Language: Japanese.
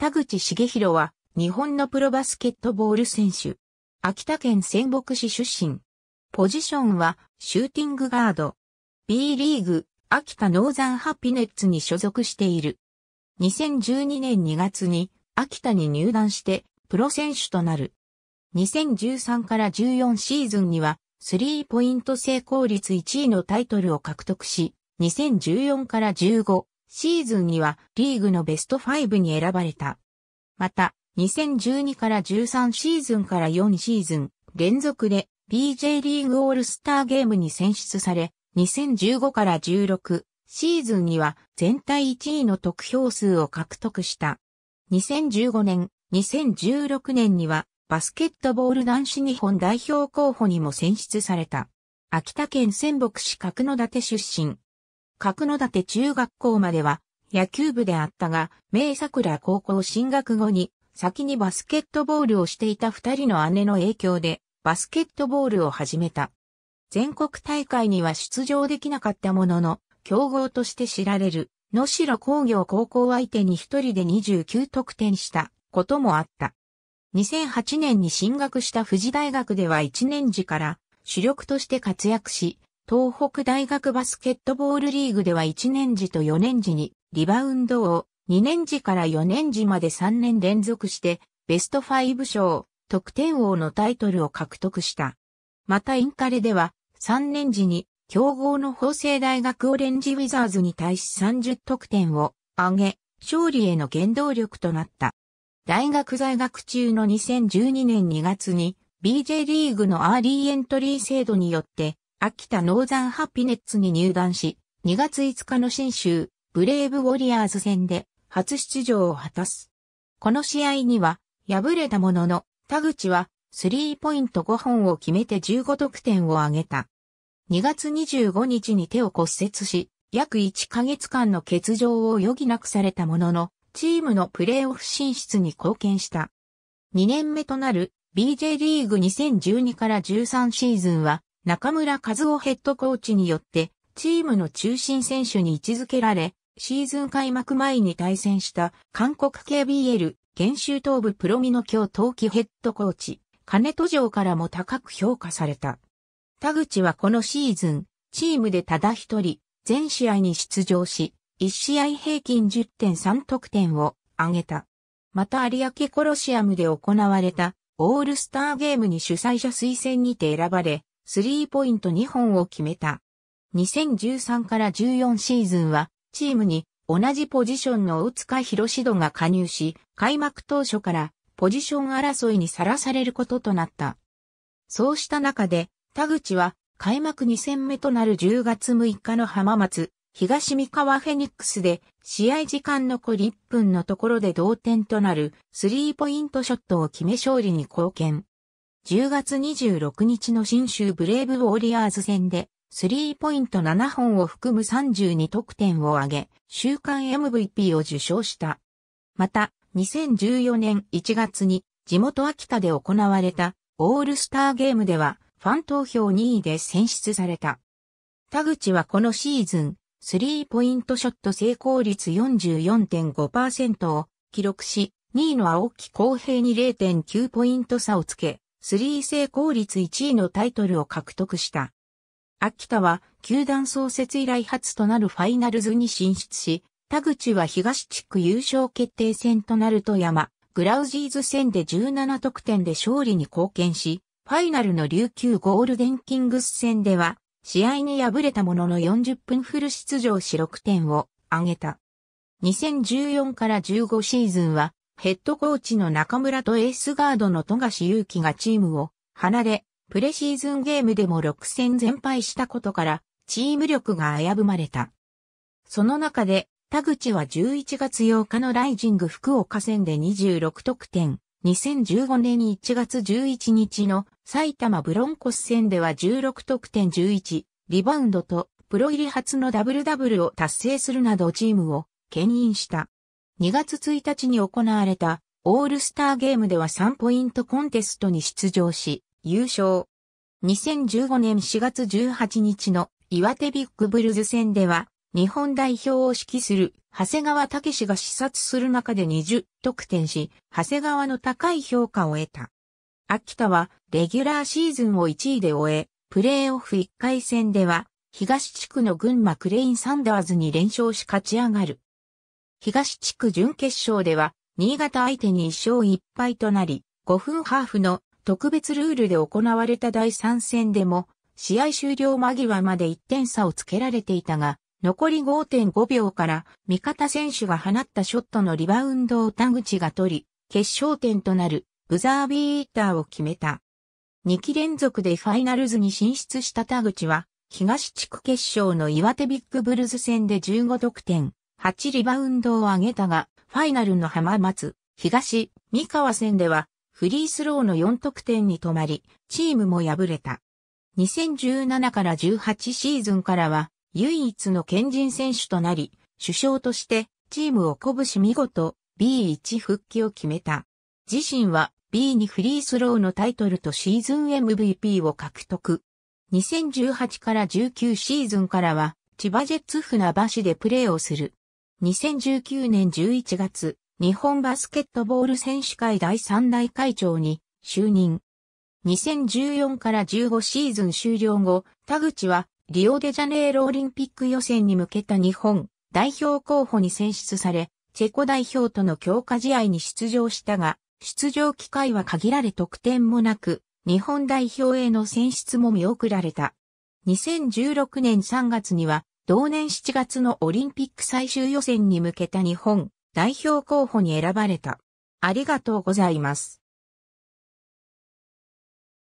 田口茂弘は日本のプロバスケットボール選手。秋田県仙北市出身。ポジションはシューティングガード。B リーグ、秋田ノーザンハピネッツに所属している。2012年2月に秋田に入団してプロ選手となる。2013から14シーズンにはスリーポイント成功率1位のタイトルを獲得し、2014から15シーズンにはリーグのベスト5に選ばれた。また、2012から13シーズンから4シーズン連続で BJ リーグオールスターゲームに選出され、2015から16シーズンには全体1位の得票数を獲得した。2015年、2016年にはバスケットボール男子日本代表候補にも選出された。秋田県仙北市角野立出身。角館中学校までは野球部であったが、明桜高校進学後に先にバスケットボールをしていた二人の姉の影響でバスケットボールを始めた。全国大会には出場できなかったものの、競合として知られる野城工業高校相手に一人で29得点したこともあった。2008年に進学した富士大学では1年時から主力として活躍し、東北大学バスケットボールリーグでは1年時と4年時にリバウンドを2年時から4年時まで3年連続してベスト5賞、得点王のタイトルを獲得した。またインカレでは3年時に競合の法政大学オレンジウィザーズに対し30得点を上げ、勝利への原動力となった。大学在学中の2012年2月に BJ リーグのアーリーエントリー制度によって秋田ノーザンハピネッツに入団し、2月5日の新州、ブレイブウォリアーズ戦で初出場を果たす。この試合には、敗れたものの、田口は、スリーポイント5本を決めて15得点を挙げた。2月25日に手を骨折し、約1ヶ月間の欠場を余儀なくされたものの、チームのプレーオフ進出に貢献した。2年目となる BJ リーグ2012から13シーズンは中村和夫ヘッドコーチによって、チームの中心選手に位置づけられ、シーズン開幕前に対戦した韓国 KBL 現州東部プロミノ教冬季ヘッドコーチ、金戸城からも高く評価された。田口はこのシーズン、チームでただ一人、全試合に出場し、1試合平均10.3得点を挙げた。また有明コロシアムで行われたオールスターゲームに主催者推薦にて選ばれ、スリーポイント2本を決めた。2013から14シーズンは、チームに同じポジションの大塚博士度が加入し、開幕当初からポジション争いにさらされることとなった。そうした中で、田口は開幕2戦目となる10月6日の浜松、東三河フェニックスで試合時間残り1分のところで同点となるスリーポイントショットを決め勝利に貢献。10月26日の新州ブレイブウォリアーズ戦で、スリーポイント7本を含む32得点を挙げ、週間 MVP を受賞した。また、2014年1月に地元秋田で行われたオールスターゲームではファン投票2位で選出された。田口はこのシーズン、スリーポイントショット成功率44.5%を記録し、2位の青木公平に0.9ポイント差をつけ、スリー成功率1位のタイトルを獲得した。秋田は球団創設以来初となるファイナルズに進出し、田口は東地区優勝決定戦となると山、グラウジーズ戦で17得点で勝利に貢献し、ファイナルの琉球ゴールデンキングス戦では、試合に敗れたものの40分フル出場し6点を挙げた。2014から15シーズンはヘッドコーチの中村とエースガードの富樫勇樹がチームを離れ、プレシーズンゲームでも6戦全敗したことから、チーム力が危ぶまれた。その中で、田口は11月8日のライジング福岡戦で26得点、2015年1月11日の埼玉ブロンコス戦では16得点11、リバウンドとプロ入り初のダブルダブルを達成するなどチームを牽引した。2月1日に行われたオールスターゲームでは3ポイントコンテストに出場し、優勝。2015年4月18日の岩手ビッグブルズ戦では、日本代表を指揮する長谷川武が視察する中で20得点し、長谷川の高い評価を得た。秋田はレギュラーシーズンを1位で終え、プレーオフ1回戦では東地区の群馬クレインサンダーズに連勝し勝ち上がる。東地区準決勝では、新潟相手に1勝1敗となり、5分ハーフの特別ルールで行われた第3戦でも、試合終了間際まで1点差をつけられていたが、残り5.5秒から味方選手が放ったショットのリバウンドを田口が取り、決勝点となるブザービーターを決めた。2期連続でファイナルズに進出した田口は、東地区決勝の岩手ビッグブルズ戦で15得点、8リバウンドを上げたが、ファイナルの浜松、東、三河戦では、フリースローの4得点に止まり、チームも敗れた。2017から18シーズンからは、唯一の県人選手となり、首相として、チームを鼓舞し見事、B1 復帰を決めた。自身は B2 フリースローのタイトルとシーズン MVP を獲得。2018から19シーズンからは、千葉ジェッツ船橋でプレーをする。2019年11月、日本バスケットボール選手会第3代会長に就任。2014から15シーズン終了後、田口はリオデジャネイロオリンピック予選に向けた日本代表候補に選出され、チェコ代表との強化試合に出場したが、出場機会は限られ得点もなく、日本代表への選出も見送られた。2016年3月には同年7月のオリンピック最終予選に向けた日本代表候補に選ばれた。ありがとうございます。